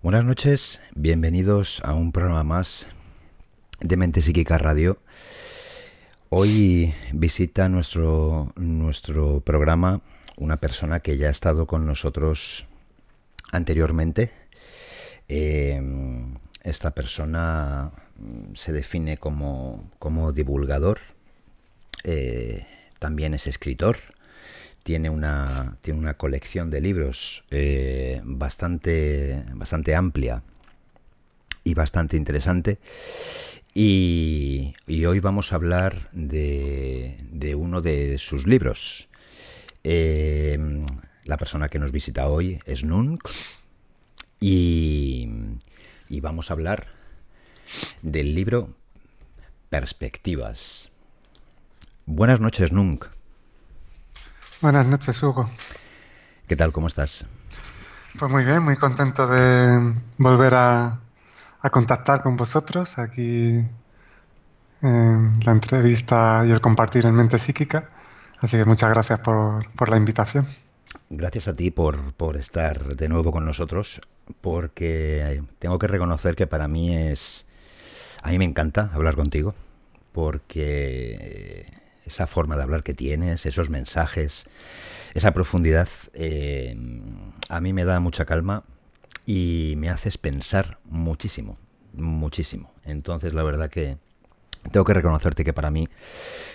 Buenas noches, bienvenidos a un programa más de Mente Psíquica Radio. Hoy visita nuestro, nuestro programa una persona que ya ha estado con nosotros anteriormente. Em, esta persona mm, se define como, divulgador, eh, también es escritor tiene una, tiene una colección de libros eh, bastante, bastante amplia y bastante interesante. Y, hoy vamos a hablar de, uno de sus libros. Eh, la persona que nos visita hoy es Nunk y, y vamos a hablar del libro Perspectivas. Buenas noches, Nunk. Buenas noches, Hugo. ¿Qué tal? ¿Cómo estás? Pues muy bien, muy contento de volver a, a contactar con vosotros aquí en la entrevista y el compartir en Mente Psíquica. Así que muchas gracias por, la invitación. Gracias a ti por, por, estar de nuevo con nosotros, porque tengo que reconocer que para mí es... A mí me encanta hablar contigo, porque esa forma de hablar que tienes, esos mensajes, esa profundidad, eh, a mí me da mucha calma y me haces pensar muchísimo, muchísimo. Entonces, la verdad que tengo que reconocerte que para mí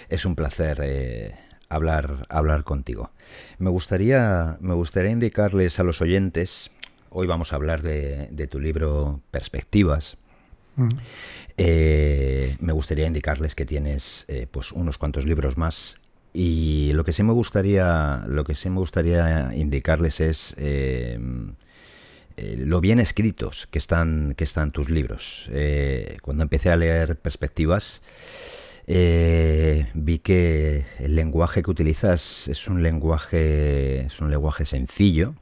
es un placer eh, hablar, hablar contigo. Me gustaría, me gustaría indicarles a los oyentes, hoy vamos a hablar de, de tu libro Perspectivas. Mm. Eh, me gustaría indicarles que tienes eh, pues, unos cuantos libros más y lo que sí me gustaría, lo que sí me gustaría indicarles es em, eh, lo bien escritos que están, que están tus libros. cuando empecé a leer perspectivas vi que el lenguaje que utilizas es un lenguaje, es un lenguaje sencillo,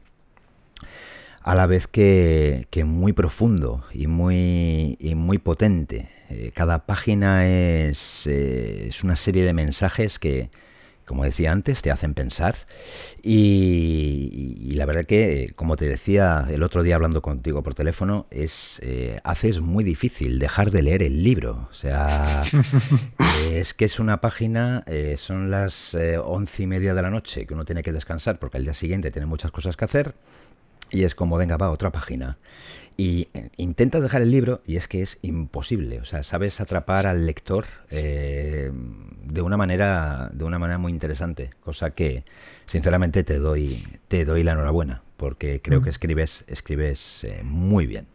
a la vez que, muy profundo y muy, y muy potente. Eh, cada página eh, es, una serie de mensajes que, como decía antes, te hacen pensar. Y, la verdad que, como te decía el otro día hablando contigo por teléfono, es eh, haces muy difícil dejar de leer el libro. O sea, es que es una página, son las once y media de la noche que uno tiene que descansar porque al día siguiente tiene muchas cosas que hacer. Y es como, venga, va, otra página. Y eh, intentas dejar el libro y es que es imposible. O sea, sabes atrapar al lector eh, de una manera, de una manera muy interesante. Cosa que, sinceramente, te doy, te doy la enhorabuena, porque creo que escribes, escribes eh, muy bien.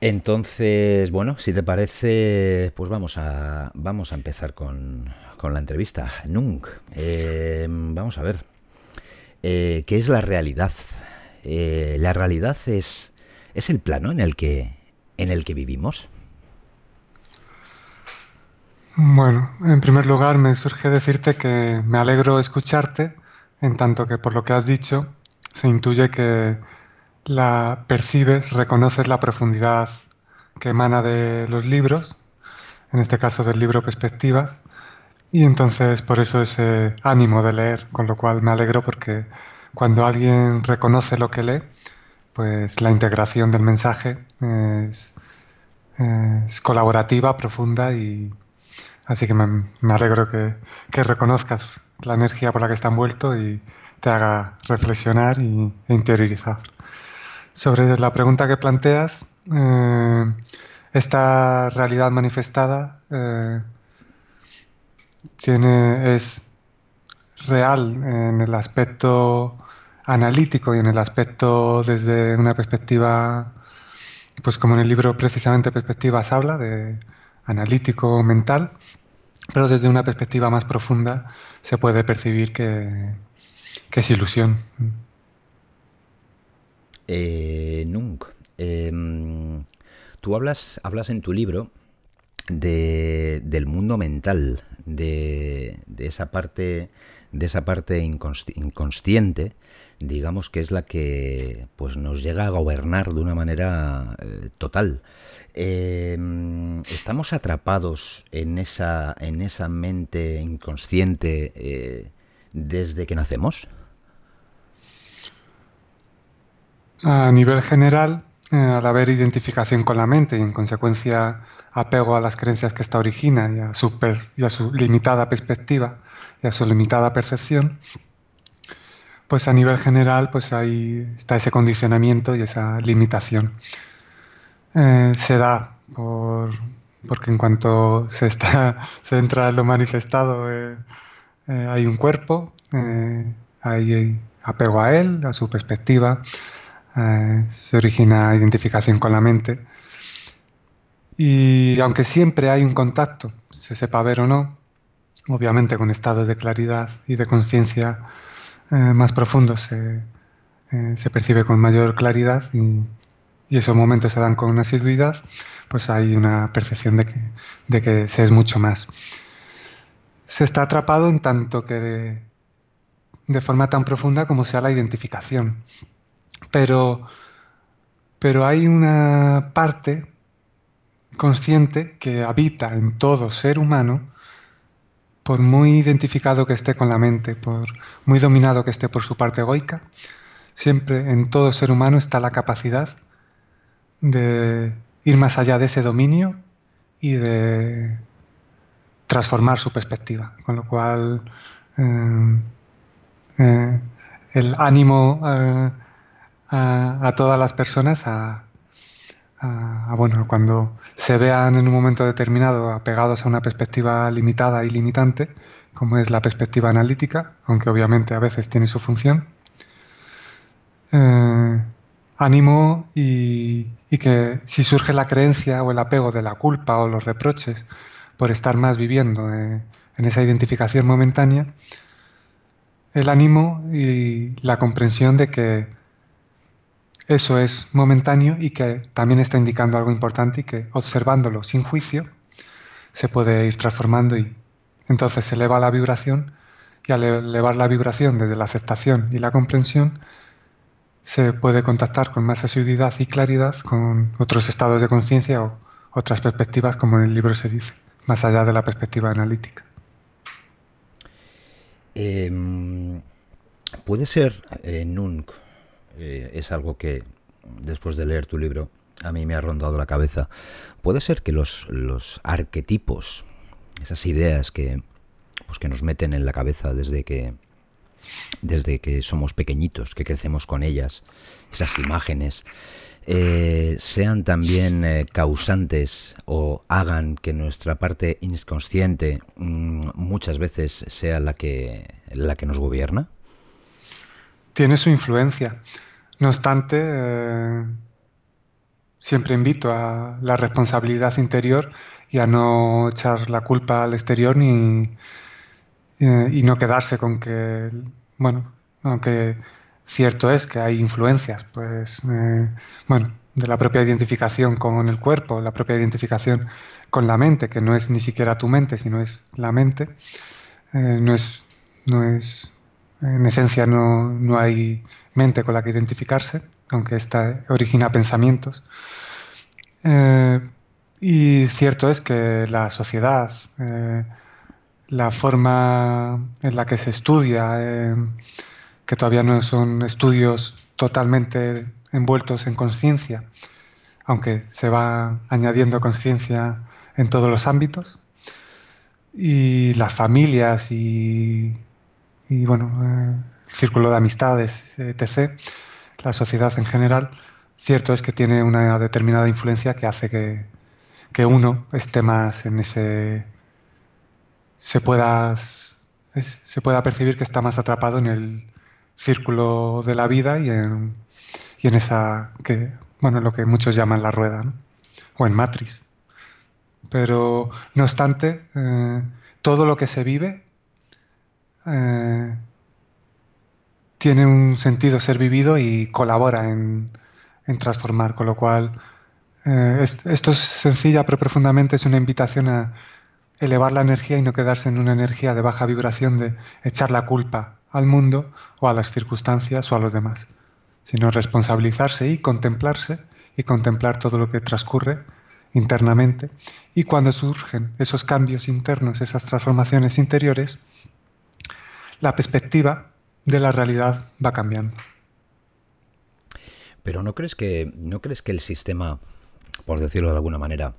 Entonces, bueno, si te parece, pues vamos a, vamos a empezar con, la entrevista. nunca vamos a ver. ¿Qué es la realidad? Eh, la realidad es, es el plano en el que, en el que vivimos. Bueno, en primer lugar me surge decirte que me alegro escucharte, en tanto que por lo que has dicho se intuye que la percibes, reconoces la profundidad que emana de los libros, en este caso del libro Perspectivas, y entonces por eso ese ánimo de leer, con lo cual me alegro porque cuando alguien reconoce lo que lee, pues la integración del mensaje es, colaborativa, profunda y así que me, alegro que, reconozcas la energía por la que está envuelto y te haga reflexionar e interiorizar. Sobre la pregunta que planteas, eh, esta realidad manifestada eh, tiene, es real en el aspecto analítico y en el aspecto desde una perspectiva, pues como en el libro precisamente Perspectivas habla, de analítico mental, pero desde una perspectiva más profunda se puede percibir que, es ilusión. Eh, Nunc, em, tú hablas, hablas en tu libro de, del mundo mental, de, de esa parte de esa parte inconsciente, digamos que es la que pues, nos llega a gobernar de una manera eh, total. Em, estamos atrapados en esa, en esa mente inconsciente eh, desde que nacemos. A nivel general, eh, al haber identificación con la mente y en consecuencia apego a las creencias que esta origina y a su, a limitada perspectiva y a su limitada percepción, pues a nivel general pues ahí está ese condicionamiento y esa limitación. Eh, se da por, porque en cuanto se, está, se entra en lo manifestado eh, hay un cuerpo, hay apego a él, a su perspectiva, eh, se origina identificación con la mente. Y aunque siempre hay un contacto, se sepa ver o no, obviamente con estados de claridad y de conciencia eh, más profundos eh, se, percibe con mayor claridad y, esos momentos se dan con asiduidad, pues hay una percepción de que, se es mucho más. Se está atrapado en tanto que de forma tan profunda como sea la identificación. Pero, pero hay una parte consciente que habita en todo ser humano, por muy identificado que esté con la mente, por muy dominado que esté por su parte egoica, siempre en todo ser humano está la capacidad de ir más allá de ese dominio y de transformar su perspectiva. Con lo cual, eh, eh, el ánimo eh, a, todas las personas a, bueno, cuando se vean en un momento determinado apegados a una perspectiva limitada y limitante, como es la perspectiva analítica, aunque obviamente a veces tiene su función. ánimo eh, y, que si surge la creencia o el apego de la culpa o los reproches por estar más viviendo eh, en esa identificación momentánea, el ánimo y la comprensión de que eso es momentáneo y que también está indicando algo importante y que observándolo sin juicio se puede ir transformando y entonces se eleva la vibración y al elevar la vibración desde la aceptación y la comprensión se puede contactar con más asiduidad y claridad con otros estados de conciencia o otras perspectivas como en el libro se dice, más allá de la perspectiva analítica. Em, puede ser nunca eh, Nunc eh, es algo que después de leer tu libro a mí me ha rondado la cabeza. Puede ser que los, los arquetipos, esas ideas que, pues que nos meten en la cabeza desde que, desde que somos pequeñitos, que crecemos con ellas, esas imágenes, eh, sean también eh, causantes o hagan que nuestra parte inconsciente mm, muchas veces sea la que, la que nos gobierna? Tiene su influencia. No obstante, eh, siempre invito a la responsabilidad interior y a no echar la culpa al exterior ni, eh, y no quedarse con que, bueno, aunque cierto es que hay influencias, pues, eh, bueno, de la propia identificación con el cuerpo, la propia identificación con la mente, que no es ni siquiera tu mente, sino es la mente, no es, no es en esencia no, hay mente con la que identificarse, aunque esta origina pensamientos. Eh, y cierto es que la sociedad, eh, la forma en la que se estudia, eh, que todavía no son estudios totalmente envueltos en conciencia, aunque se va añadiendo conciencia en todos los ámbitos, y las familias y y bueno, el eh, círculo de amistades, etc., la sociedad en general, cierto es que tiene una determinada influencia que hace que, uno esté más en ese... se pueda, se pueda percibir que está más atrapado en el círculo de la vida y en, y en esa que, bueno, lo que muchos llaman la rueda, ¿no? o en matriz. Pero, no obstante, eh, todo lo que se vive eh, tiene un sentido ser vivido y colabora en, transformar, con lo cual eh, esto es sencilla pero profundamente es una invitación a elevar la energía y no quedarse en una energía de baja vibración de echar la culpa al mundo o a las circunstancias o a los demás, sino responsabilizarse y contemplarse y contemplar todo lo que transcurre internamente y cuando surgen esos cambios internos, esas transformaciones interiores, la perspectiva de la realidad va cambiando. Pero ¿no crees que, no crees que el sistema, por decirlo de alguna manera,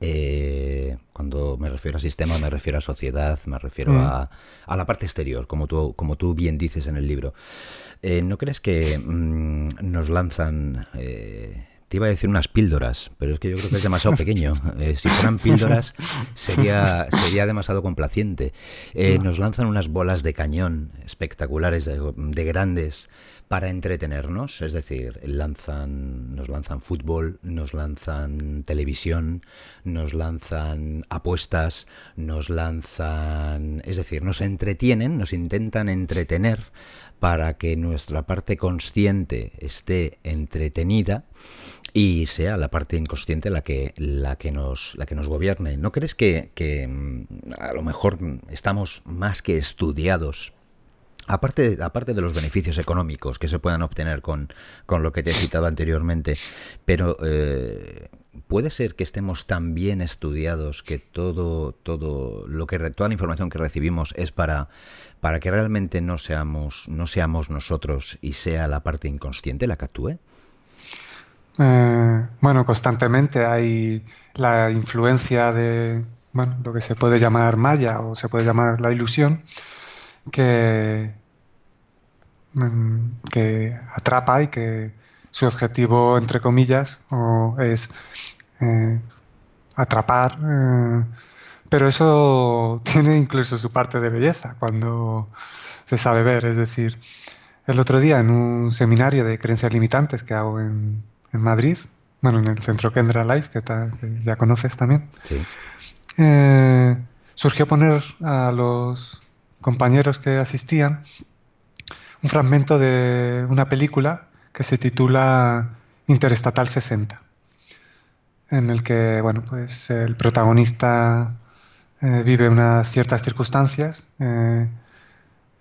eh, cuando me refiero a sistema, me refiero a sociedad, me refiero mm. a, la parte exterior, como tú, como tú bien dices en el libro. Eh, ¿No crees que mm, nos lanzan eh, te iba a decir unas píldoras, pero es que yo creo que es demasiado pequeño. Eh, si fueran píldoras, sería, sería demasiado complaciente. Eh, nos lanzan unas bolas de cañón espectaculares, de, grandes, para entretenernos. Es decir, lanzan, nos lanzan fútbol, nos lanzan televisión, nos lanzan apuestas, nos lanzan. Es decir, nos entretienen, nos intentan entretener para que nuestra parte consciente esté entretenida y sea la parte inconsciente la que, la que, nos, la que nos gobierne. ¿No crees que, mm, a lo mejor estamos más que estudiados Aparte, aparte, de los beneficios económicos que se puedan obtener con, lo que te he citado anteriormente, pero eh, puede ser que estemos tan bien estudiados que todo, todo lo que toda la información que recibimos es para, para que realmente no seamos, no seamos nosotros y sea la parte inconsciente la que actúe. Eh, bueno, constantemente hay la influencia de lo que se puede llamar Maya o se puede llamar la ilusión, que, mm, que atrapa y que su objetivo, entre comillas, es eh, atrapar. Eh, pero eso tiene incluso su parte de belleza cuando se sabe ver. Es decir, el otro día en un seminario de creencias limitantes que hago en, en Madrid, bueno, en el centro Kendra Life, que, ya conoces también, eh, surgió poner a los compañeros que asistían un fragmento de una película que se titula Interestatal 60, en el que, bueno, pues el protagonista eh, vive unas ciertas circunstancias eh,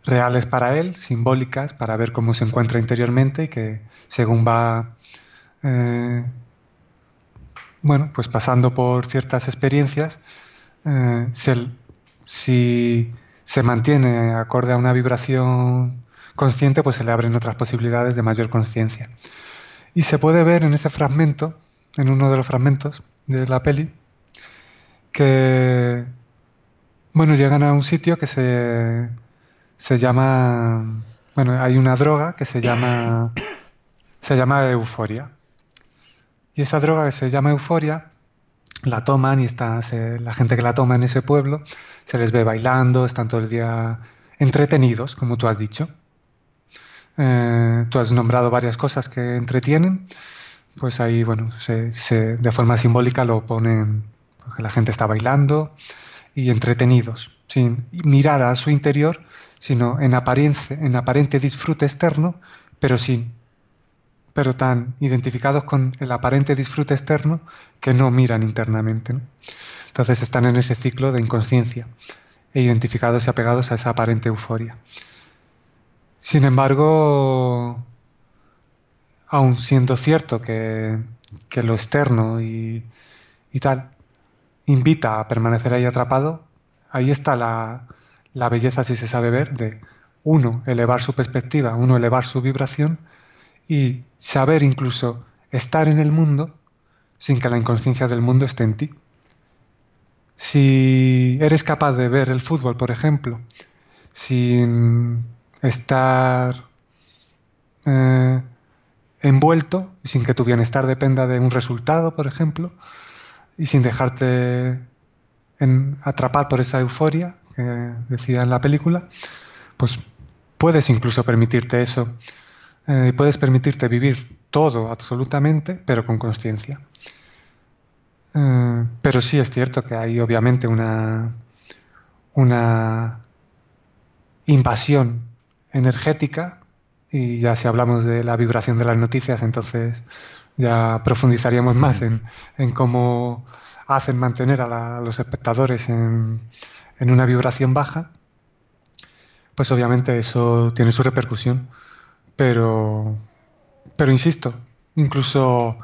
reales para él, simbólicas, para ver cómo se encuentra interiormente y que según va eh, bueno, pues pasando por ciertas experiencias, eh, si se mantiene acorde a una vibración consciente, pues se le abren otras posibilidades de mayor conciencia. Y se puede ver en ese fragmento, en uno de los fragmentos de la peli, que, bueno, llegan a un sitio que se, se llama, bueno, hay una droga que se llama, se llama euforia. Y esa droga que se llama euforia, la toman y está, la gente que la toma en ese pueblo se les ve bailando, están todo el día entretenidos, como tú has dicho. Eh, tú has nombrado varias cosas que entretienen, pues ahí, bueno, se, de forma simbólica lo ponen, porque la gente está bailando y entretenidos, sin mirar a su interior, sino en, apariencia, en aparente disfrute externo, pero sin pero tan identificados con el aparente disfrute externo que no miran internamente. Entonces están en ese ciclo de inconsciencia e identificados y apegados a esa aparente euforia. Sin embargo, aun siendo cierto que, lo externo y, tal invita a permanecer ahí atrapado, ahí está la belleza, si se sabe ver, de uno elevar su perspectiva, uno elevar su vibración, y saber incluso estar en el mundo sin que la inconsciencia del mundo esté en ti. Si eres capaz de ver el fútbol, por ejemplo, sin estar eh, envuelto, sin que tu bienestar dependa de un resultado, por ejemplo, y sin dejarte atrapar por esa euforia que decía en la película, pues puedes incluso permitirte eso eh, puedes permitirte vivir todo absolutamente, pero con conciencia. Eh, pero sí es cierto que hay obviamente una, una invasión energética y ya si hablamos de la vibración de las noticias, entonces ya profundizaríamos más en, cómo hacen mantener a, los espectadores en, una vibración baja, pues obviamente eso tiene su repercusión pero, pero insisto, incluso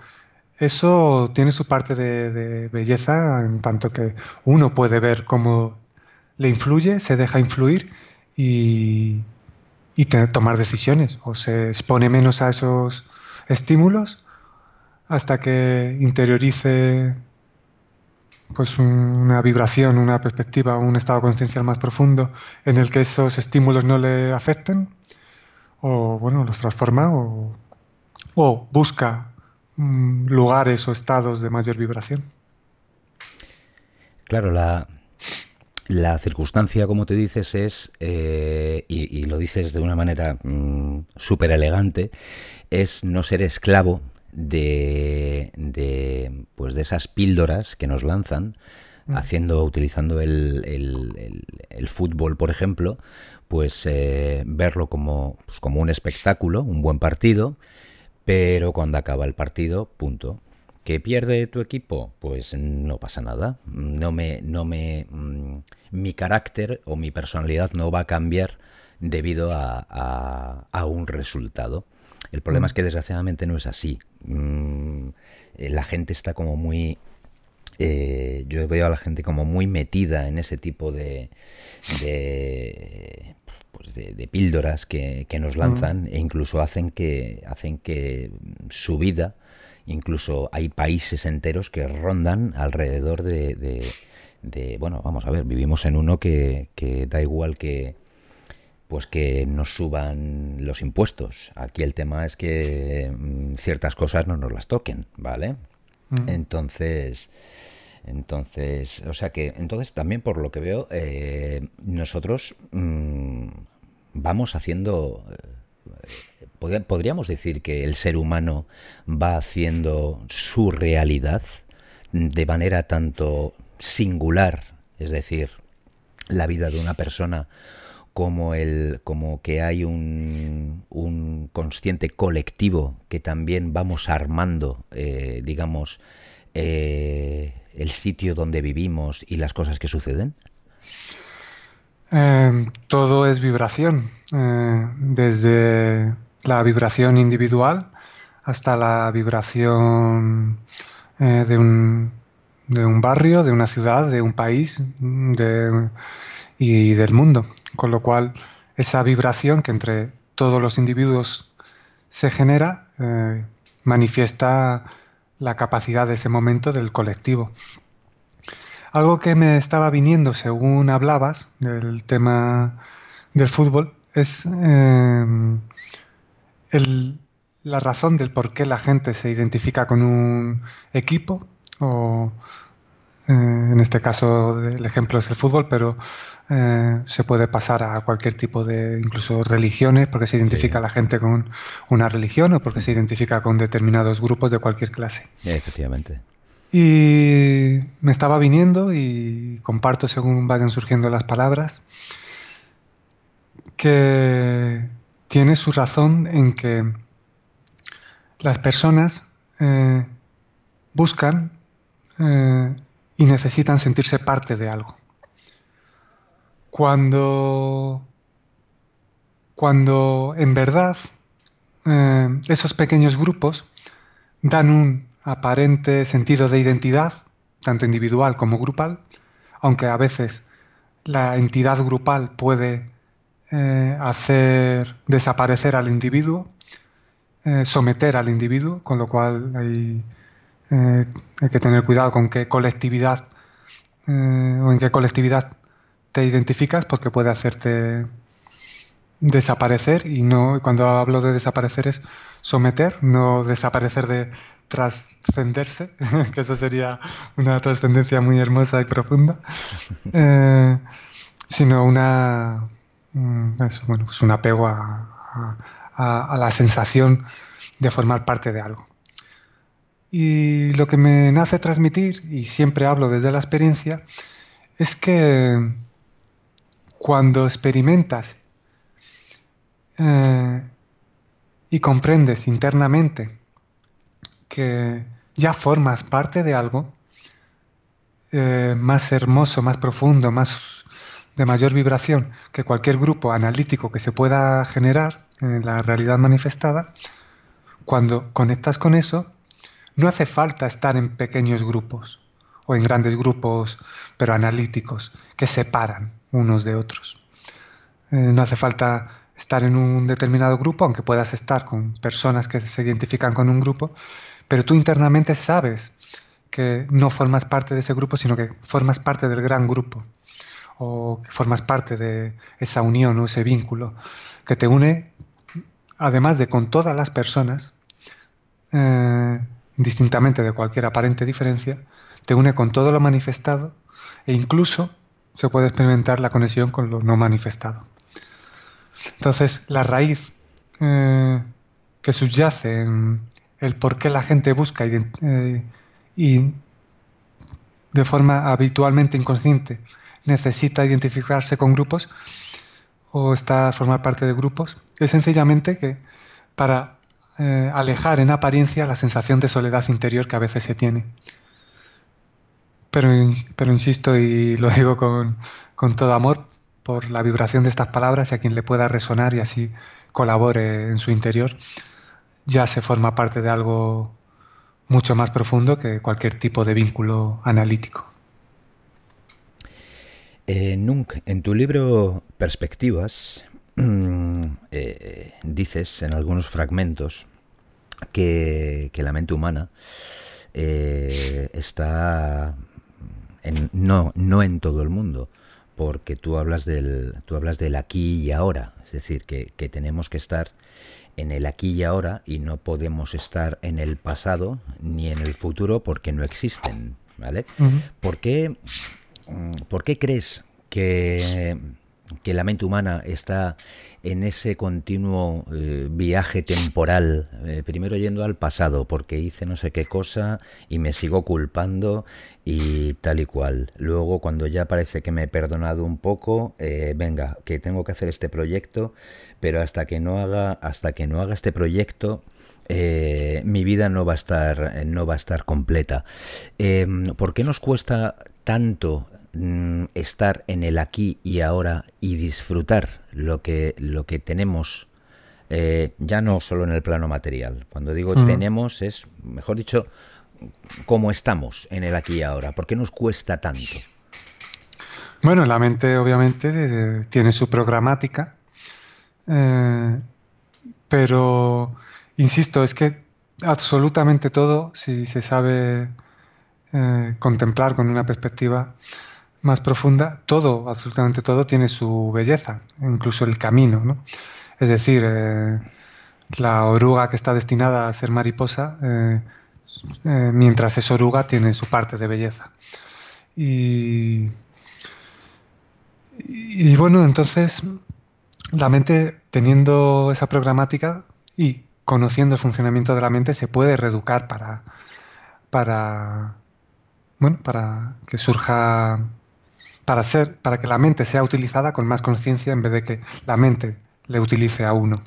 eso tiene su parte de, belleza en tanto que uno puede ver cómo le influye, se deja influir y, tomar decisiones. O se expone menos a esos estímulos hasta que interiorice pues una vibración, una perspectiva, un estado conciencial más profundo en el que esos estímulos no le afecten o bueno, los transforma o, o busca mm, lugares o estados de mayor vibración. Claro, la, circunstancia, como te dices, es, eh, y, lo dices de una manera mm, súper elegante, es no ser esclavo de, de, pues de esas píldoras que nos lanzan Mm. haciendo, utilizando el, fútbol, por ejemplo, pues eh, verlo como, pues, como un espectáculo, un buen partido, pero cuando acaba el partido, punto. ¿Que pierde tu equipo? Pues no pasa nada. No me, no me, mm, mi carácter o mi personalidad no va a cambiar debido a, a un resultado. El problema mm. es que desgraciadamente no es así. Eh, la gente está como muy eh, yo veo a la gente como muy metida en ese tipo de, de pues píldoras que, nos lanzan e incluso hacen que, hacen que su vida, incluso hay países enteros que rondan alrededor de, bueno, vamos a ver, vivimos en uno que, que da igual que, pues que nos suban los impuestos. Aquí el tema es que mm, ciertas cosas no nos las toquen, ¿vale? Entonces, entonces, o sea que, entonces también por lo que veo, eh, nosotros mm, vamos haciendo, eh, podríamos decir que el ser humano va haciendo su realidad de manera tanto singular, es decir, la vida de una persona como, el, como que hay un, consciente colectivo que también vamos armando, eh, digamos, eh, el sitio donde vivimos y las cosas que suceden? Em, todo es vibración, eh, desde la vibración individual hasta la vibración de un, de un barrio, de una ciudad, de un país, de y del mundo. Con lo cual, esa vibración que entre todos los individuos se genera eh, manifiesta la capacidad de ese momento del colectivo. Algo que me estaba viniendo según hablabas del tema del fútbol es eh, la razón del por qué la gente se identifica con un equipo o, eh, en este caso el ejemplo es el fútbol, pero eh, se puede pasar a cualquier tipo de, incluso religiones, porque se identifica la gente con una religión o porque se identifica con determinados grupos de cualquier clase. efectivamente. Y me estaba viniendo y comparto según vayan surgiendo las palabras, que tiene su razón en que las personas eh, buscan y necesitan sentirse parte de algo. Cuando, cuando en verdad eh, esos pequeños grupos dan un aparente sentido de identidad, tanto individual como grupal, aunque a veces la entidad grupal puede eh, hacer desaparecer al individuo, eh, someter al individuo, con lo cual hay eh, hay que tener cuidado con qué colectividad eh, o en qué colectividad te identificas porque puede hacerte desaparecer y no cuando hablo de desaparecer es someter, no desaparecer de trascenderse, que eso sería una trascendencia muy hermosa y profunda, eh, sino una mm, es pues un apego a la sensación de formar parte de algo. Y lo que me nace transmitir, y siempre hablo desde la experiencia, es que cuando experimentas eh, y comprendes internamente que ya formas parte de algo eh, más hermoso, más profundo, más de mayor vibración que cualquier grupo analítico que se pueda generar en la realidad manifestada, cuando conectas con eso, no hace falta estar en pequeños grupos o en grandes grupos, pero analíticos, que separan unos de otros. Eh, no hace falta estar en un determinado grupo, aunque puedas estar con personas que se identifican con un grupo, pero tú internamente sabes que no formas parte de ese grupo, sino que formas parte del gran grupo, o que formas parte de esa unión o ese vínculo que te une, además de con todas las personas, eh, indistintamente de cualquier aparente diferencia, te une con todo lo manifestado e incluso se puede experimentar la conexión con lo no manifestado. Entonces, la raíz eh, que subyace en el por qué la gente busca eh, y de forma habitualmente inconsciente necesita identificarse con grupos o está a formar parte de grupos, es sencillamente que para eh, alejar en apariencia la sensación de soledad interior que a veces se tiene. Pero, pero insisto y lo digo con, con todo amor por la vibración de estas palabras y a quien le pueda resonar y así colabore en su interior, ya se forma parte de algo mucho más profundo que cualquier tipo de vínculo analítico. Eh, en tu libro Perspectivas eh, dices en algunos fragmentos que, la mente humana eh, está en, no, no en todo el mundo, porque tú hablas del, tú hablas del aquí y ahora, es decir, que, tenemos que estar en el aquí y ahora y no podemos estar en el pasado ni en el futuro porque no existen, ¿vale? Mm, ¿Por, qué, crees que, que la mente humana está en ese continuo eh, viaje temporal, eh, primero yendo al pasado, porque hice no sé qué cosa y me sigo culpando y tal y cual. Luego, cuando ya parece que me he perdonado un poco, eh, venga, que tengo que hacer este proyecto, pero hasta que no haga, hasta que no haga este proyecto, mi vida no va a estar, no va a estar completa. Em, ¿Por qué nos cuesta tanto Mm, estar en el aquí y ahora y disfrutar lo que, lo que tenemos, eh, ya no solo en el plano material. Cuando digo tenemos es, mejor dicho, como estamos en el aquí y ahora. ¿Por qué nos cuesta tanto? Bueno, la mente obviamente tiene su programática, eh, pero insisto, es que absolutamente todo, si se sabe eh, contemplar con una perspectiva, más profunda, todo, absolutamente todo, tiene su belleza, incluso el camino. ¿no? Es decir, eh, la oruga que está destinada a ser mariposa, eh, eh, mientras es oruga, tiene su parte de belleza. Y, bueno, entonces la mente, teniendo esa programática y conociendo el funcionamiento de la mente, se puede reeducar para, para, bueno, para que surja para, ser, para que la mente sea utilizada con más conciencia en vez de que la mente le utilice a uno.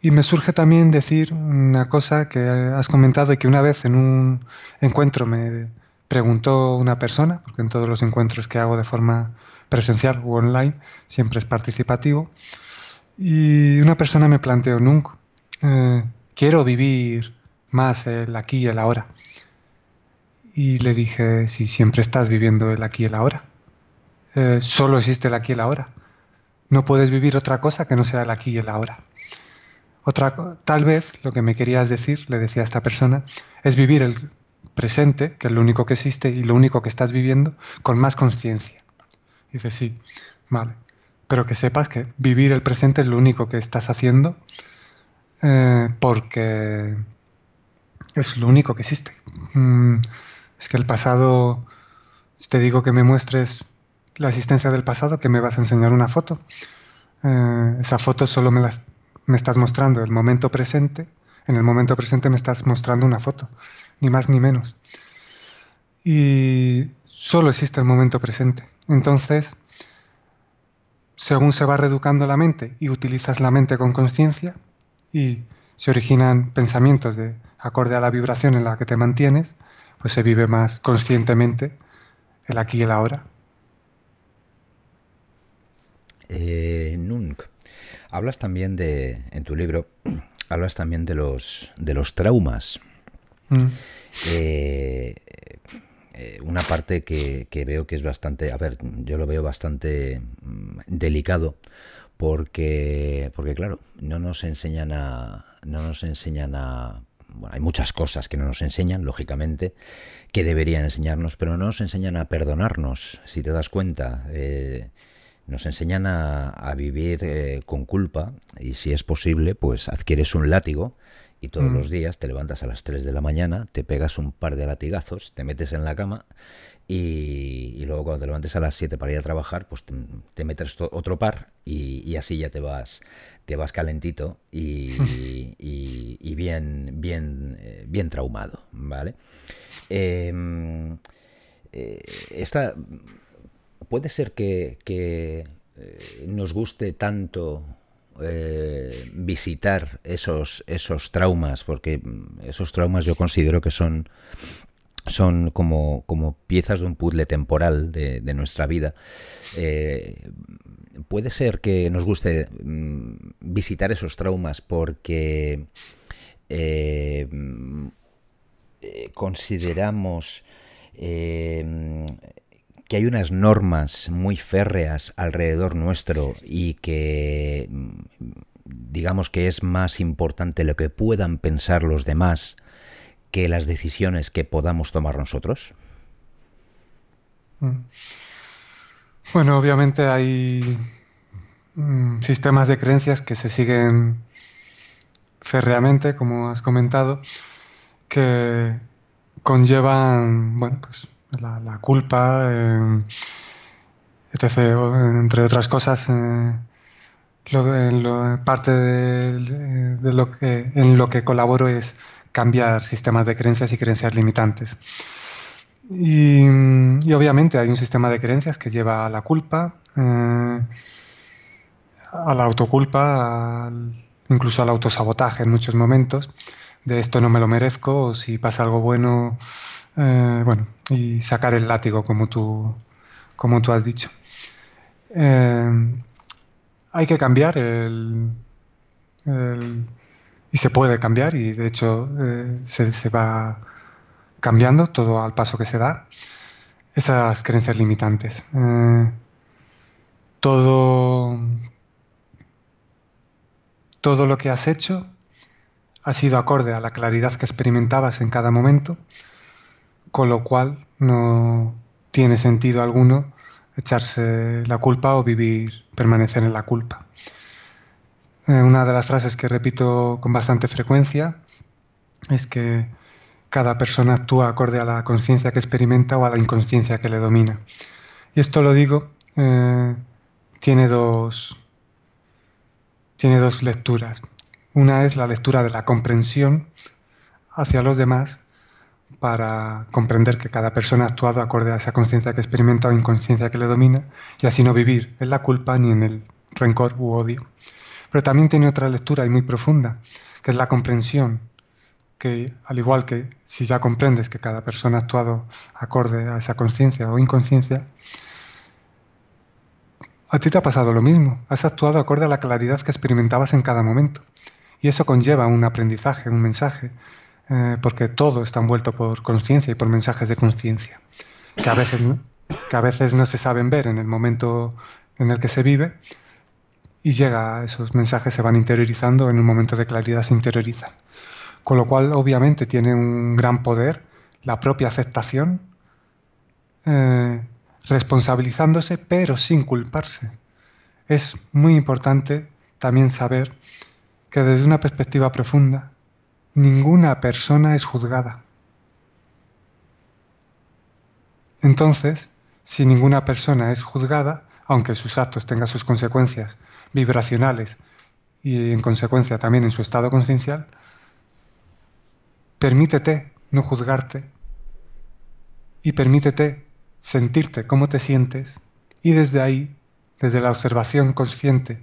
Y me surge también decir una cosa que has comentado y que una vez en un encuentro me preguntó una persona, porque en todos los encuentros que hago de forma presencial u online siempre es participativo, y una persona me planteó, nunca, eh, quiero vivir más el aquí y el ahora. Y le dije, si siempre estás viviendo el aquí y el ahora, eh, solo existe el aquí y el ahora. No puedes vivir otra cosa que no sea el aquí y el ahora. Otra, tal vez lo que me querías decir, le decía a esta persona, es vivir el presente, que es lo único que existe y lo único que estás viviendo, con más conciencia. Dice, sí, vale. Pero que sepas que vivir el presente es lo único que estás haciendo eh, porque es lo único que existe. Mm, es que el pasado, te digo que me muestres la existencia del pasado, que me vas a enseñar una foto. Eh, esa foto solo me, las, me estás mostrando el momento presente. En el momento presente me estás mostrando una foto, ni más ni menos. Y solo existe el momento presente. Entonces, según se va reeducando la mente y utilizas la mente con conciencia y se originan pensamientos de acorde a la vibración en la que te mantienes, pues se vive más conscientemente el aquí y el ahora. Eh, Nunc, hablas también de, en tu libro, hablas también de los, de los traumas. Mm. Eh, eh, una parte que, veo que es bastante, a ver, yo lo veo bastante mm, delicado porque, porque claro, no nos enseñan a, no nos enseñan a, bueno, hay muchas cosas que no nos enseñan, lógicamente, que deberían enseñarnos, pero no nos enseñan a perdonarnos, si te das cuenta. Nos enseñan a, vivir eh, con culpa y si es posible, pues adquieres un látigo y todos mm. los días te levantas a las 3 de la mañana, te pegas un par de latigazos, te metes en la cama y, luego cuando te levantes a las 7 para ir a trabajar, pues te, metes otro par y, así ya te vas, te vas calentito y, bien, bien, eh, bien traumado, ¿vale? Em, eh, esta puede ser que, eh, nos guste tanto eh, visitar esos, esos traumas, porque mm, esos traumas yo considero que son, son como, piezas de un puzzle temporal de, nuestra vida. Eh, puede ser que nos guste mm, visitar esos traumas porque mm, consideramos que hay unas normas muy férreas alrededor nuestro y que mm, digamos que es más importante lo que puedan pensar los demás que las decisiones que podamos tomar nosotros? Mm. Bueno, obviamente hay mm, sistemas de creencias que se siguen férreamente, como has comentado, que conllevan, bueno, pues la, culpa, eh, etc., entre otras cosas, eh, parte de, lo que, en lo que colaboro es cambiar sistemas de creencias y creencias limitantes. Y, obviamente hay un sistema de creencias que lleva a la culpa, eh, a la autoculpa, incluso al autosabotaje en muchos momentos, de esto no me lo merezco, o si pasa algo bueno eh, bueno, y sacar el látigo, como tú, como tú has dicho. Eh, hay que cambiar el, y se puede cambiar y de hecho eh, se, va cambiando todo al paso que se da esas creencias limitantes todo todo lo que has hecho ha sido acorde a la claridad que experimentabas en cada momento con lo cual no tiene sentido alguno echarse la culpa o vivir, permanecer en la culpa. Eh, una de las frases que repito con bastante frecuencia es que cada persona actúa acorde a la conciencia que experimenta o a la inconsciencia que le domina. Y esto lo digo, eh, tiene, dos, tiene dos lecturas. Una es la lectura de la comprensión hacia los demás para comprender que cada persona ha actuado acorde a esa conciencia que experimenta o inconsciencia que le domina y así no vivir en la culpa ni en el rencor u odio. Pero también tiene otra lectura y muy profunda, que es la comprensión, que al igual que si ya comprendes que cada persona ha actuado acorde a esa conciencia o inconsciencia, a ti te ha pasado lo mismo, has actuado acorde a la claridad que experimentabas en cada momento. Y eso conlleva un aprendizaje, un mensaje, eh, porque todo está envuelto por conciencia y por mensajes de conciencia, que, a veces, que a veces no se saben ver en el momento en el que se vive, y llega, esos mensajes se van interiorizando, en un momento de claridad se interiorizan. Con lo cual, obviamente, tiene un gran poder la propia aceptación, eh, responsabilizándose, pero sin culparse. Es muy importante también saber que desde una perspectiva profunda ninguna persona es juzgada. Entonces, si ninguna persona es juzgada, aunque sus actos tengan sus consecuencias vibracionales y en consecuencia también en su estado conciencial, permítete no juzgarte y permítete sentirte como te sientes y desde ahí, desde la observación consciente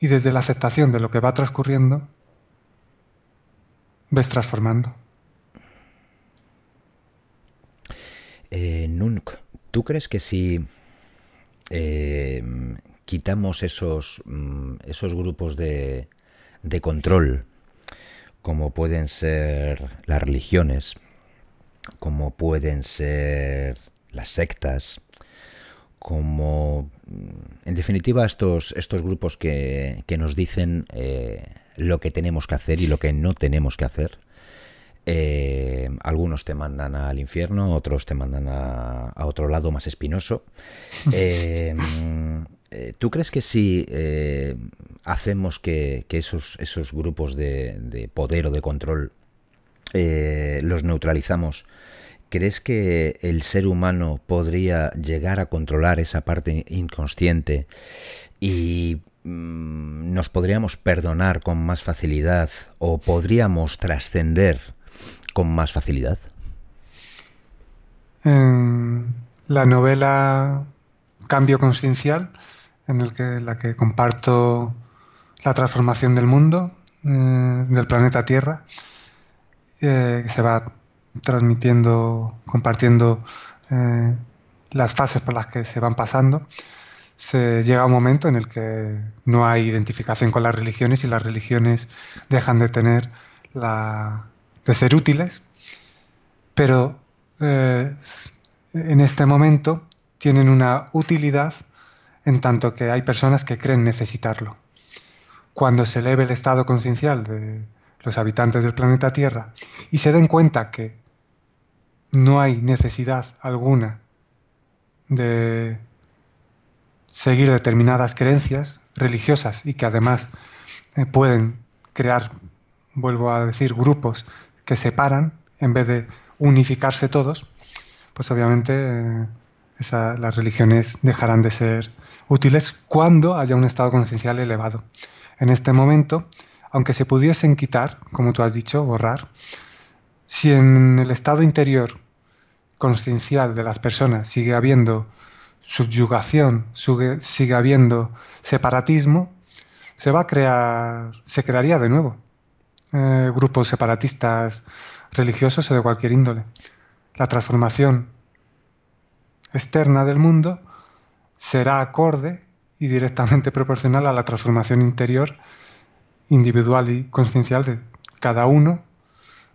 y desde la aceptación de lo que va transcurriendo, ves transformando. Eh, Nunc, ¿tú crees que si eh, quitamos esos, mm, esos grupos de, control, como pueden ser las religiones, como pueden ser las sectas, como mm, en definitiva estos, estos grupos que, nos dicen eh, lo que tenemos que hacer y lo que no tenemos que hacer. Eh, algunos te mandan al infierno, otros te mandan a, otro lado más espinoso. Eh, eh, ¿Tú crees que si hacemos que, esos, esos grupos de, de poder o de control los neutralizamos, crees que el ser humano podría llegar a controlar esa parte inconsciente y Mm, nos podríamos perdonar con más facilidad o podríamos trascender con más facilidad? En la novela Cambio Consciencial, en la que comparto la transformación del mundo, eh, del planeta Tierra, eh, se va transmitiendo, compartiendo eh, las fases por las que se van pasando se llega un momento en el que no hay identificación con las religiones y las religiones dejan de tener la, de ser útiles, pero eh, en este momento tienen una utilidad en tanto que hay personas que creen necesitarlo. Cuando se eleve el estado conciencial de los habitantes del planeta Tierra y se den cuenta que no hay necesidad alguna de seguir determinadas creencias religiosas y que además eh, pueden crear, vuelvo a decir, grupos que separan en vez de unificarse todos, pues obviamente eh, las religiones dejarán de ser útiles cuando haya un estado consciencial elevado. En este momento, aunque se pudiesen quitar, como tú has dicho, borrar, si en el estado interior consciencial de las personas sigue habiendo subyugación, sigue, habiendo separatismo, se va a crear, se crearía de nuevo eh, grupos separatistas religiosos o de cualquier índole. La transformación externa del mundo será acorde y directamente proporcional a la transformación interior individual y consciencial de cada uno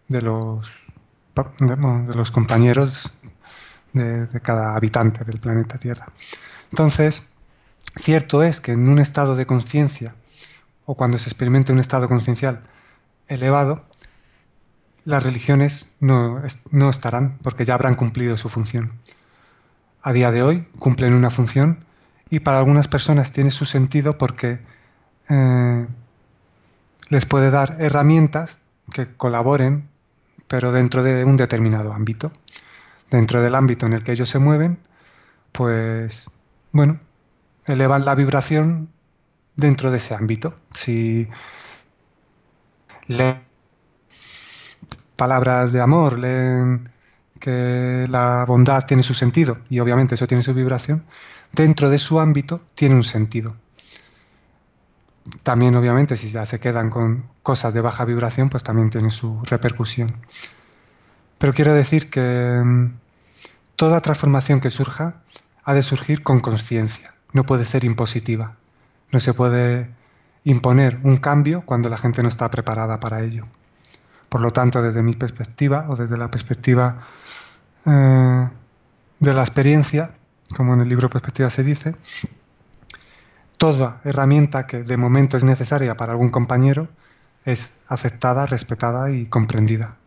de los, de los compañeros de, cada habitante del planeta Tierra. Entonces, cierto es que en un estado de conciencia, o cuando se experimente un estado conciencial elevado, las religiones no, estarán, porque ya habrán cumplido su función. A día de hoy cumplen una función y para algunas personas tiene su sentido porque eh, les puede dar herramientas que colaboren, pero dentro de un determinado ámbito dentro del ámbito en el que ellos se mueven, pues, bueno, elevan la vibración dentro de ese ámbito. Si leen palabras de amor, leen que la bondad tiene su sentido, y obviamente eso tiene su vibración, dentro de su ámbito tiene un sentido. También obviamente si ya se quedan con cosas de baja vibración, pues también tiene su repercusión. Pero quiero decir que mm, toda transformación que surja ha de surgir con conciencia, no puede ser impositiva, no se puede imponer un cambio cuando la gente no está preparada para ello. Por lo tanto, desde mi perspectiva o desde la perspectiva eh, de la experiencia, como en el libro Perspectiva se dice, toda herramienta que de momento es necesaria para algún compañero es aceptada, respetada y comprendida.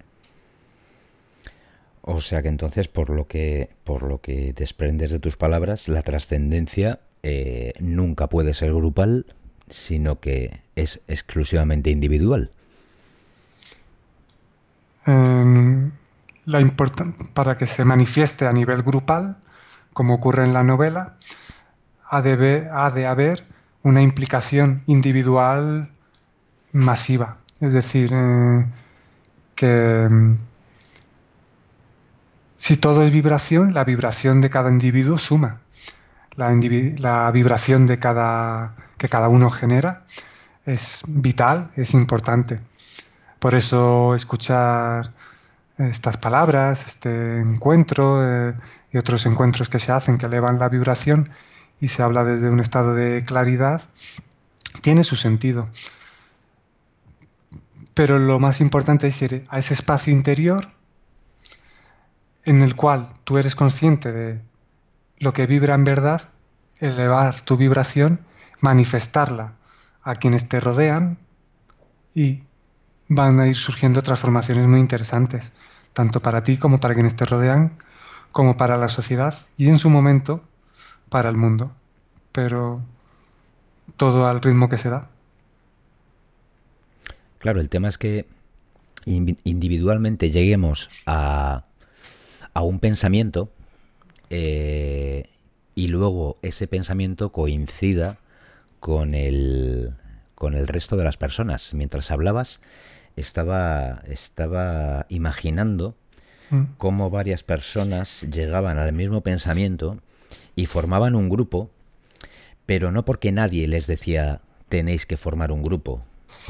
O sea que entonces, por lo que, por lo que desprendes de tus palabras, la trascendencia eh, nunca puede ser grupal, sino que es exclusivamente individual. Em, para que se manifieste a nivel grupal, como ocurre en la novela, ha de, haber una implicación individual masiva. Es decir, eh, que em, si todo es vibración, la vibración de cada individuo suma. La, vibración de cada, que cada uno genera es vital, es importante. Por eso escuchar estas palabras, este encuentro eh, y otros encuentros que se hacen que elevan la vibración y se habla desde un estado de claridad, tiene su sentido. Pero lo más importante es ir a ese espacio interior en el cual tú eres consciente de lo que vibra en verdad, elevar tu vibración, manifestarla a quienes te rodean y van a ir surgiendo transformaciones muy interesantes, tanto para ti como para quienes te rodean, como para la sociedad y en su momento para el mundo. Pero todo al ritmo que se da. Claro, el tema es que individualmente lleguemos a a un pensamiento eh, y luego ese pensamiento coincida con el, con el resto de las personas. Mientras hablabas, estaba, estaba imaginando mm. cómo varias personas llegaban al mismo pensamiento y formaban un grupo, pero no porque nadie les decía tenéis que formar un grupo,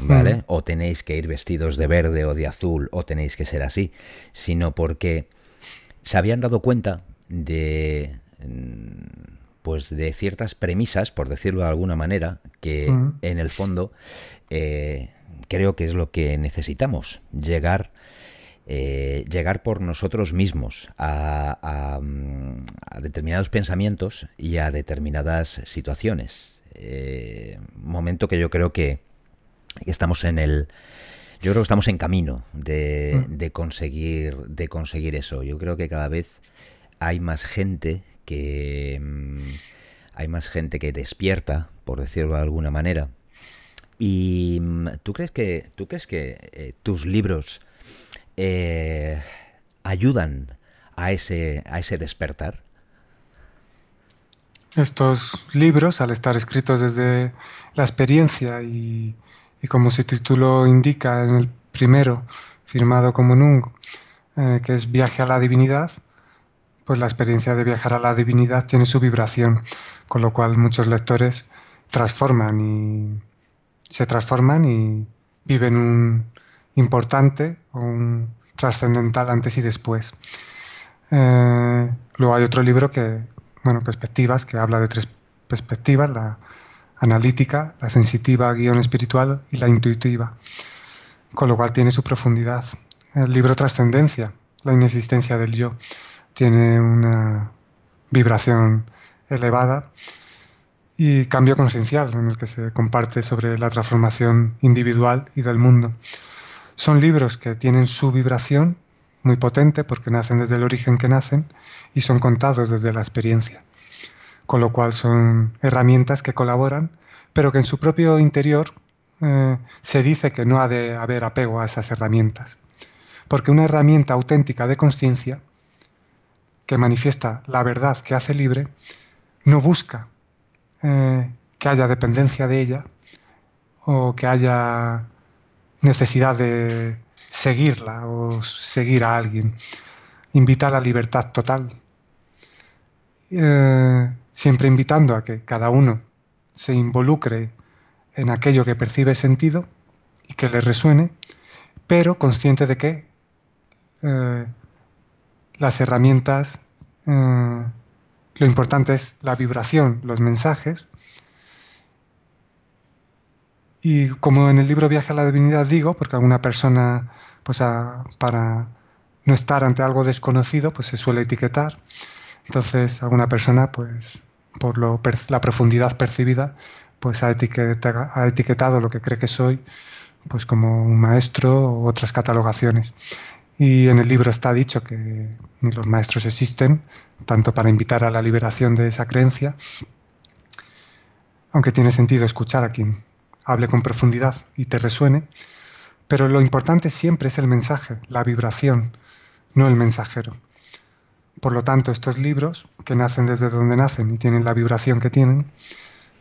¿vale? O tenéis que ir vestidos de verde o de azul o tenéis que ser así, sino porque se habían dado cuenta de mm, pues de ciertas premisas, por decirlo de alguna manera, que en el fondo eh, creo que es lo que necesitamos, llegar eh, llegar por nosotros mismos mm, a, determinados pensamientos y a determinadas situaciones. Eh, momento que yo creo que estamos en el, yo creo que estamos en camino mm. de, conseguir, de conseguir eso. Yo creo que cada vez hay más gente que mm, hay más gente que despierta, por decirlo de alguna manera. ¿Y mm, tú crees que, tú crees que eh, tus libros eh, ayudan a ese, a ese despertar? Estos libros, al estar escritos desde la experiencia y y como su título indica en el primero, firmado como Nung, eh, que es Viaje a la Divinidad, pues la experiencia de viajar a la divinidad tiene su vibración, con lo cual muchos lectores transforman y se transforman y viven un importante o un trascendental antes y después. Eh, luego hay otro libro que, bueno, Perspectivas, que habla de tres perspectivas, la analítica, la sensitiva guión espiritual y la intuitiva, con lo cual tiene su profundidad. El libro Trascendencia, la inexistencia del yo, tiene una vibración elevada y cambio conciencial en el que se comparte sobre la transformación individual y del mundo. Son libros que tienen su vibración muy potente porque nacen desde el origen que nacen y son contados desde la experiencia con lo cual son herramientas que colaboran, pero que en su propio interior eh, se dice que no ha de haber apego a esas herramientas. Porque una herramienta auténtica de conciencia, que manifiesta la verdad que hace libre, no busca eh, que haya dependencia de ella o que haya necesidad de seguirla o seguir a alguien. Invita a la libertad total, eh, siempre invitando a que cada uno se involucre en aquello que percibe sentido y que le resuene, pero consciente de que eh, las herramientas, eh, lo importante es la vibración, los mensajes, y como en el libro Viaje a la Divinidad digo, porque alguna persona, pues, para no estar ante algo desconocido, pues se suele etiquetar. Entonces, alguna persona, pues, por lo, la profundidad percibida, pues ha, ha etiquetado lo que cree que soy, pues como un maestro u otras catalogaciones. Y en el libro está dicho que ni los maestros existen, tanto para invitar a la liberación de esa creencia, aunque tiene sentido escuchar a quien hable con profundidad y te resuene, pero lo importante siempre es el mensaje, la vibración, no el mensajero. Por lo tanto, estos libros, que nacen desde donde nacen y tienen la vibración que tienen,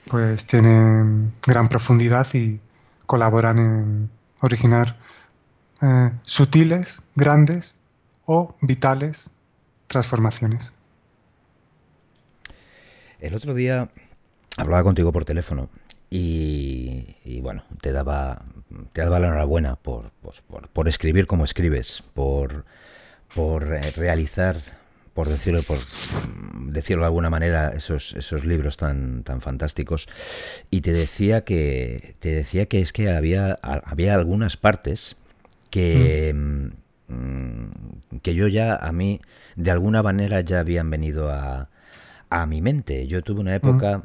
pues tienen gran profundidad y colaboran en originar eh, sutiles, grandes o vitales transformaciones. El otro día hablaba contigo por teléfono y, bueno, te daba, te la enhorabuena por, escribir como escribes, por, por eh, realizar por decirlo, por decirlo de alguna manera, esos, esos libros tan, tan fantásticos. Y te decía que te decía que es que había, había algunas partes que, mm. Mm, que yo ya a mí, de alguna manera, ya habían venido a, a mi mente. Yo tuve una época. Mm.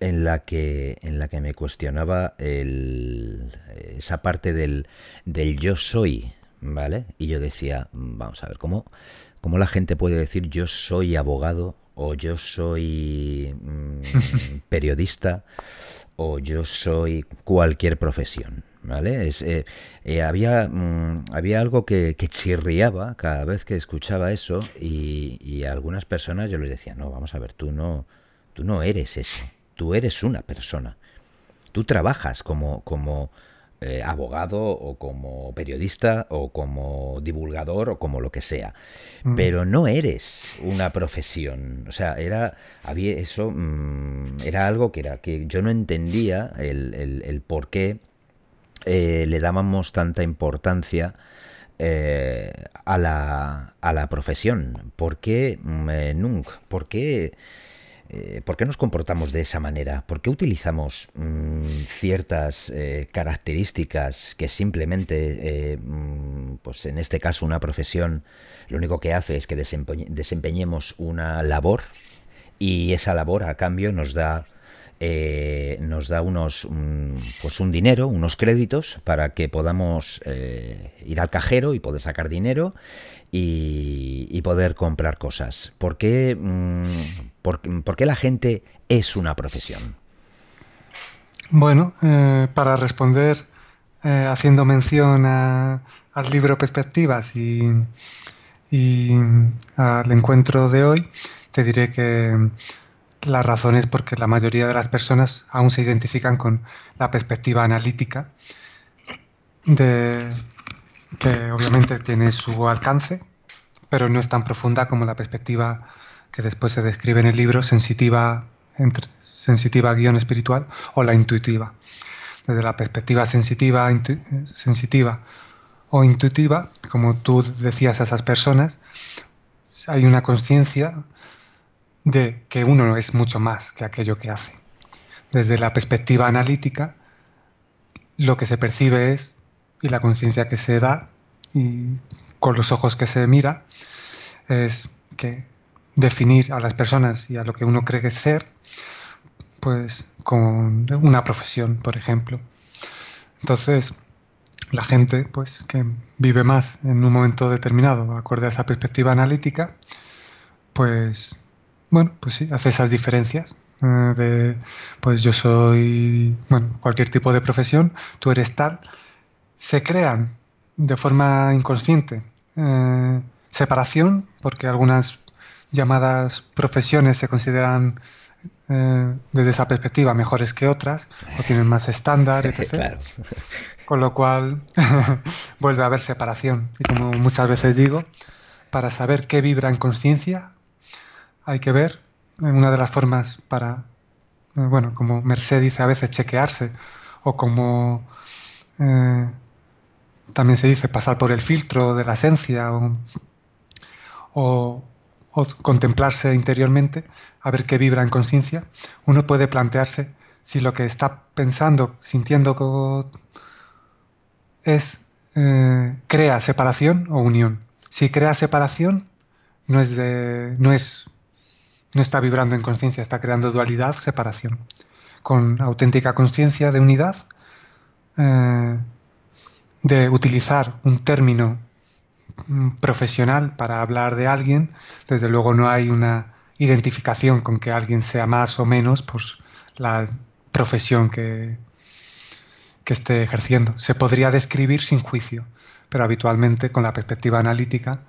En la, que, en la que me cuestionaba el, esa parte del, del yo soy, ¿vale? Y yo decía, vamos a ver, ¿cómo, ¿Cómo la gente puede decir yo soy abogado o yo soy mm, periodista o yo soy cualquier profesión? ¿Vale? Es, eh, eh, había, mm, había algo que, chirriaba cada vez que escuchaba eso y, a algunas personas yo les decía, no, vamos a ver, tú no, tú no eres eso, tú eres una persona, tú trabajas como, como, eh, abogado o como periodista o como divulgador o como lo que sea. Mm. Pero no eres una profesión. O sea, era, había eso, mm, era algo que, era, que yo no entendía el, por qué eh, le dábamos tanta importancia. Eh, a, la, a la profesión. ¿Por qué mm, nunca? ¿Por qué? Eh, ¿por qué nos comportamos de esa manera? ¿Por qué utilizamos mm, ciertas eh, características que simplemente, eh, mm, pues en este caso una profesión, lo único que hace es que desempeñemos una labor y esa labor a cambio nos da... nos da unos mm, pues un dinero, unos créditos para que podamos ir al cajero y poder sacar dinero y, poder comprar cosas. Mm, ¿Por qué, la gente es una profesión? Bueno, eh, para responder eh, haciendo mención al libro Perspectivas y, y, al encuentro de hoy, te diré que la razón es porque la mayoría de las personas aún se identifican con la perspectiva analítica de, que obviamente tiene su alcance, pero no es tan profunda como la perspectiva que después se describe en el libro, sensitiva, entre, sensitiva guión espiritual o la intuitiva. Desde la perspectiva sensitiva, sensitiva o intuitiva, como tú decías a esas personas, hay una conciencia de que uno es mucho más que aquello que hace. Desde la perspectiva analítica, lo que se percibe es y la conciencia que se da y con los ojos que se mira es que definir a las personas y a lo que uno cree que ser, pues con una profesión, por ejemplo. Entonces, la gente pues que vive más en un momento determinado, acorde a esa perspectiva analítica, pues bueno, pues sí, hace esas diferencias eh, de pues yo soy, cualquier tipo de profesión, tú eres tal, se crean de forma inconsciente. Eh, separación, porque algunas llamadas profesiones se consideran desde eh, esa perspectiva mejores que otras o tienen más estándar, etc. Con lo cual vuelve a haber separación. Y como muchas veces digo, para saber qué vibra en conciencia hay que ver eh, una de las formas para, bueno, como Merced dice a veces, chequearse o como también se dice pasar por el filtro de la esencia o, contemplarse interiormente, a ver qué vibra en conciencia, uno puede plantearse si lo que está pensando, sintiendo es eh, crea separación o unión. Si crea separación, no es de, no es no está vibrando en conciencia, está creando dualidad, separación. Con auténtica conciencia de unidad, eh, de utilizar un término mm, profesional para hablar de alguien, desde luego no hay una identificación con que alguien sea más o menos por la profesión que, que esté ejerciendo. Se podría describir sin juicio, pero habitualmente con la perspectiva analítica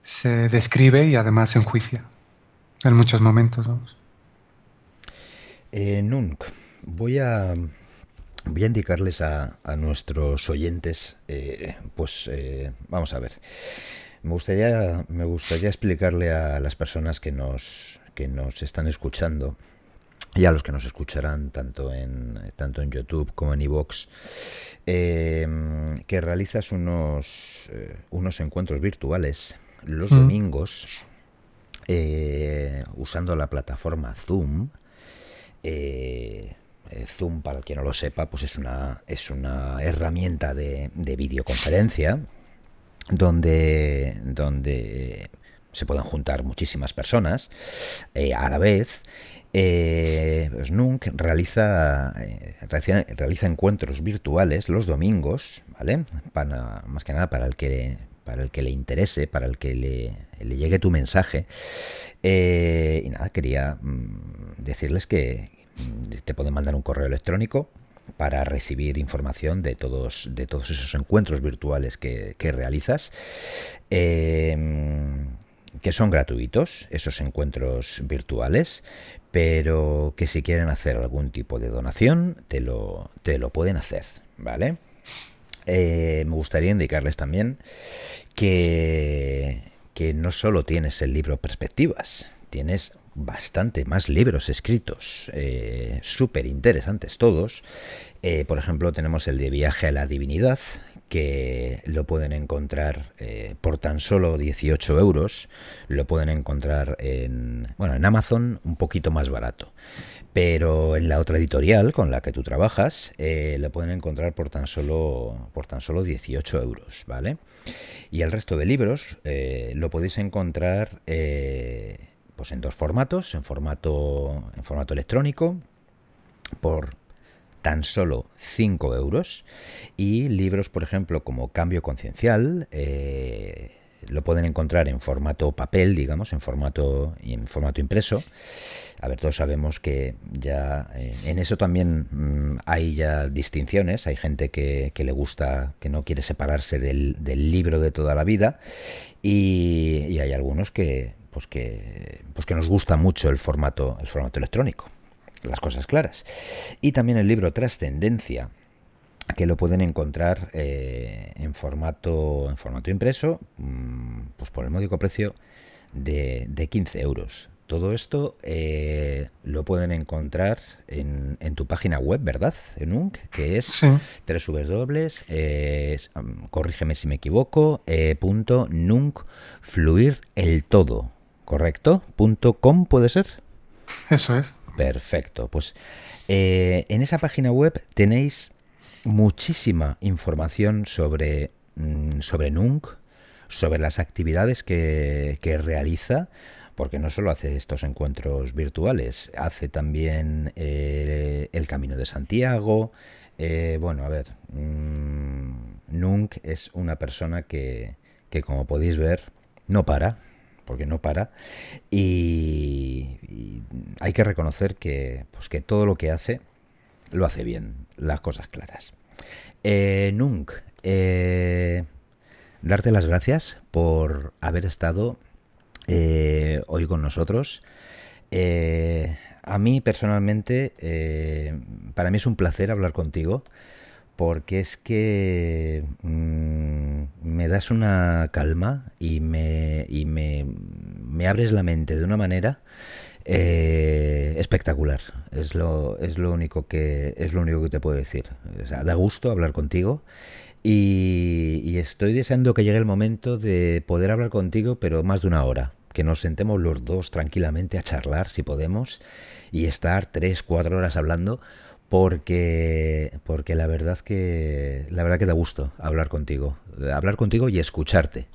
se describe y además se enjuicia en muchos momentos. Eh, voy a voy a indicarles a, nuestros oyentes, eh, pues eh, vamos a ver. Me gustaría, me gustaría explicarle a las personas que nos, que nos están escuchando y a los que nos escucharán tanto en, tanto en YouTube como en iVoox, eh, que realizas unos, unos encuentros virtuales los mm. domingos usando la plataforma Zoom. Eh, Zoom, para el que no lo sepa, pues es una, es una herramienta de, videoconferencia donde, donde eh, se pueden juntar muchísimas personas eh, a la vez. Pues eh, realiza, realiza, encuentros virtuales los domingos, ¿vale? Para, más que nada para el que, para el que le interese, para el que le llegue tu mensaje. y nada, quería mm, decirles que, Mm, te pueden mandar un correo electrónico para recibir información de todos, de todos esos encuentros virtuales que, realizas. Em, que son gratuitos esos encuentros virtuales, pero que si quieren hacer algún tipo de donación, te lo, te lo pueden hacer, ¿vale? Eh, me gustaría indicarles también que, que no solo tienes el libro Perspectivas, tienes bastante más libros escritos, eh, súper interesantes todos. Eh, por ejemplo, tenemos el de Viaje a la Divinidad, que lo pueden encontrar eh, por tan solo 18 euros. Lo pueden encontrar en, bueno, en Amazon un poquito más barato. Pero en la otra editorial con la que tú trabajas, lo pueden encontrar por tan, solo, por tan solo 18 euros, ¿vale? Y el resto de libros lo podéis encontrar pues, en dos formatos, en formato, en formato electrónico, por tan solo 5 euros, y libros, por ejemplo, como Cambio Conciencial, eh, lo pueden encontrar en formato papel, digamos, en formato, en formato impreso. A ver, todos sabemos que ya eh, en eso también mm, hay ya distinciones. Hay gente que, le gusta, que no quiere separarse del, libro de toda la vida. y hay algunos que, pues, pues que, nos gusta mucho el formato, el formato electrónico, las cosas claras. Y también el libro Trascendencia, que lo pueden encontrar eh, en, formato, en formato impreso, mm, pues por el módico precio de, 15 euros. Todo esto eh, lo pueden encontrar en, en, tu página web, ¿verdad? En UNC, que es 3 www, eh, corrígeme si me equivoco, punto nunc fluir el todo ¿correcto? .com puede ser. Eso es. Perfecto. Pues eh, en esa página web tenéis muchísima información sobre, mm, sobre NUNC, sobre las actividades que, realiza, porque no solo hace estos encuentros virtuales, hace también eh, el Camino de Santiago. Eh, bueno, a ver, mm, Nunc es una persona que, que, como podéis ver, no para porque no para. Y, hay que reconocer pues, que, todo lo que hace, lo hace bien, las cosas claras. Eh, eh darte las gracias por haber estado eh, hoy con nosotros. Eh, a mí personalmente, para mí es un placer hablar contigo porque es que mm, me das una calma y me, y me, abres la mente de una manera eh, espectacular. Es lo, es lo único que es lo único que te puedo decir. da gusto hablar contigo. Y, y, estoy deseando que llegue el momento de poder hablar contigo, pero más de una hora. Que nos sentemos los dos tranquilamente a charlar, si podemos, y estar tres, cuatro horas hablando, porque, porque la verdad que la verdad que da gusto hablar contigo, hablar contigo y escucharte.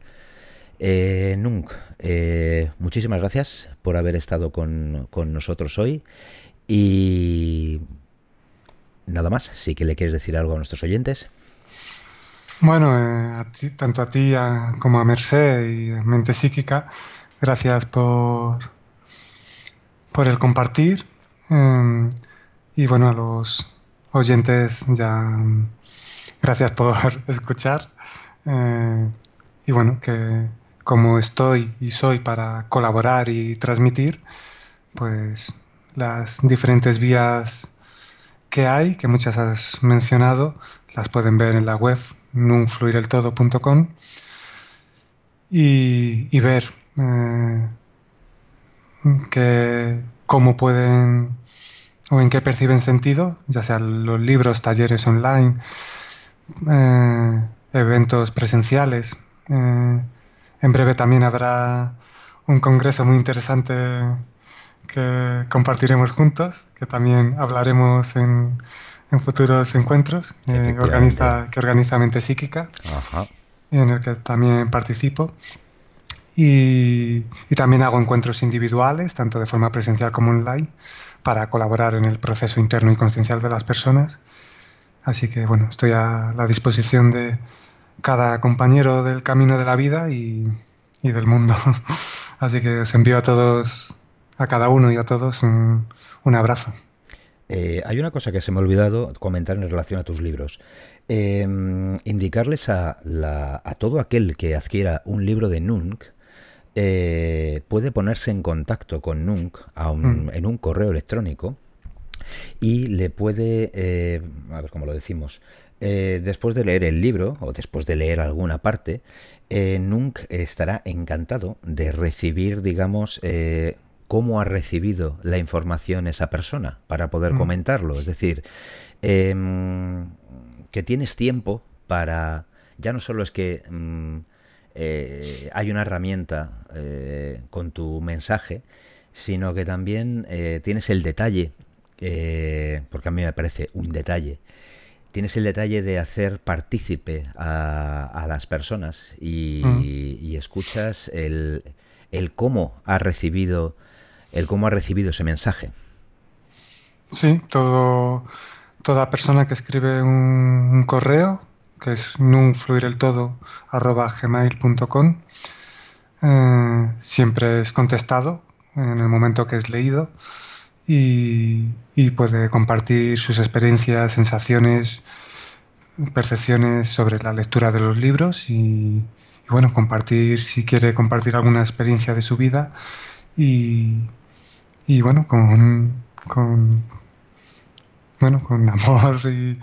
Eh, eh, muchísimas gracias por haber estado con, con, nosotros hoy y nada más, si que le quieres decir algo a nuestros oyentes. Bueno, eh, tanto a ti como a Merced y a Mente Psíquica, gracias por, por el compartir. Em, y bueno, a los oyentes ya mm, gracias por escuchar. Eh, y bueno, que como estoy y soy para colaborar y transmitir, pues las diferentes vías que hay, que muchas has mencionado, las pueden ver en la web nunfluireltodo.com y, ver eh, que cómo pueden o en qué perciben sentido, ya sean los libros, talleres online, eh, eventos presenciales. Eh, en breve también habrá un congreso muy interesante que compartiremos juntos, que también hablaremos en, en futuros encuentros eh, que organiza Mente Psíquica, en el que también participo. Y, y, también hago encuentros individuales, tanto de forma presencial como online, para colaborar en el proceso interno y conciencial de las personas. Así que bueno, estoy a la disposición de cada compañero del camino de la vida y, del mundo. Así que os envío a todos, a cada uno y a todos un, abrazo. Eh, hay una cosa que se me ha olvidado comentar en relación a tus libros. Em, indicarles a, todo aquel que adquiera un libro de NUNC, eh, puede ponerse en contacto con Nunc mm. en un correo electrónico y le puede, eh, a ver cómo lo decimos, eh, después de leer el libro o después de leer alguna parte, eh, Nunc estará encantado de recibir, digamos, cómo ha recibido la información esa persona para poder mm. comentarlo. Es decir, em, que tienes tiempo para, ya no solo es que... Mm, eh, hay una herramienta eh, con tu mensaje, sino que también eh, tienes el detalle, porque a mí me parece un detalle, tienes el detalle de hacer partícipe a, las personas y, mm. escuchas el, cómo ha recibido el cómo ha recibido ese mensaje. Sí, todo, toda persona que escribe un, un correo que es nunfluireltodo.gmail.com. Eh, siempre es contestado en el momento que es leído y, puede compartir sus experiencias, sensaciones, percepciones sobre la lectura de los libros y, bueno, compartir si quiere compartir alguna experiencia de su vida y, y bueno, con, bueno, con amor y,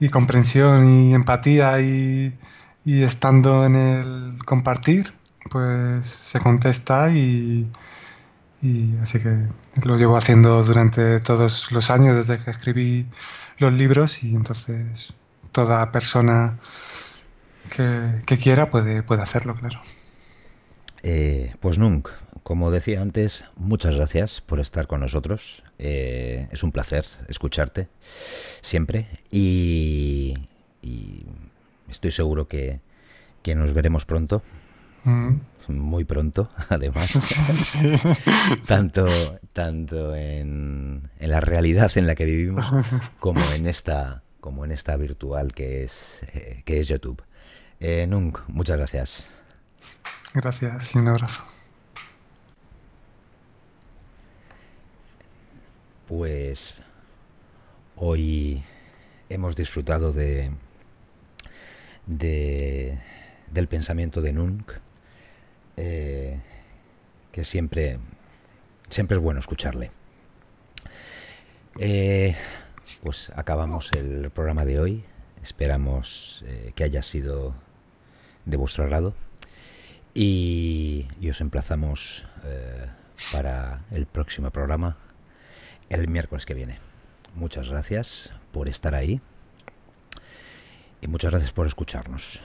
y comprensión y empatía y, estando en el compartir, pues se contesta y, y así que lo llevo haciendo durante todos los años desde que escribí los libros y entonces toda persona que, que quiera puede, puede hacerlo, claro. Eh, pues nunca. Como decía antes, muchas gracias por estar con nosotros. Eh, es un placer escucharte siempre y, estoy seguro que, que, nos veremos pronto. Mm. Muy pronto, además. tanto tanto en, en, la realidad en la que vivimos como en esta, como en esta virtual que es, eh, que es YouTube. nunca, muchas gracias. Gracias y un abrazo. Pues hoy hemos disfrutado de, del pensamiento de Nunc, eh, que siempre, siempre es bueno escucharle. Eh, pues acabamos el programa de hoy. Esperamos eh, que haya sido de vuestro agrado. Y, os emplazamos eh, para el próximo programa el miércoles que viene. Muchas gracias por estar ahí y muchas gracias por escucharnos.